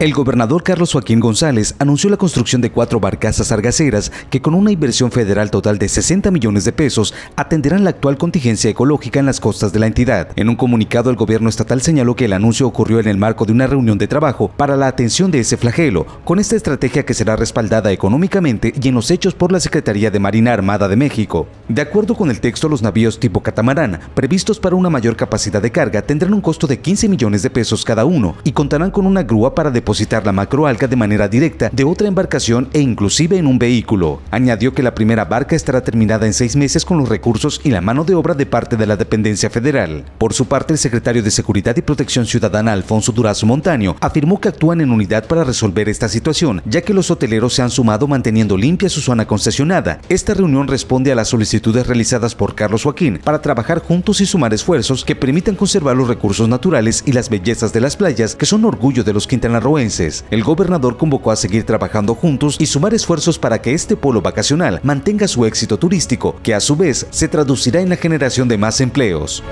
El gobernador Carlos Joaquín González anunció la construcción de cuatro barcazas argaceras que con una inversión federal total de 60 millones de pesos atenderán la actual contingencia ecológica en las costas de la entidad. En un comunicado el gobierno estatal señaló que el anuncio ocurrió en el marco de una reunión de trabajo para la atención de ese flagelo, con esta estrategia que será respaldada económicamente y en los hechos por la Secretaría de Marina Armada de México. De acuerdo con el texto, los navíos tipo catamarán, previstos para una mayor capacidad de carga, tendrán un costo de 15 millones de pesos cada uno y contarán con una grúa para depositar depositar la macroalga de manera directa de otra embarcación e inclusive en un vehículo. Añadió que la primera barca estará terminada en seis meses con los recursos y la mano de obra de parte de la dependencia federal. Por su parte, el secretario de Seguridad y Protección Ciudadana, Alfonso Durazo Montaño, afirmó que actúan en unidad para resolver esta situación, ya que los hoteleros se han sumado manteniendo limpia su zona concesionada. Esta reunión responde a las solicitudes realizadas por Carlos Joaquín para trabajar juntos y sumar esfuerzos que permitan conservar los recursos naturales y las bellezas de las playas que son orgullo de los Roo. El gobernador convocó a seguir trabajando juntos y sumar esfuerzos para que este polo vacacional mantenga su éxito turístico, que a su vez se traducirá en la generación de más empleos.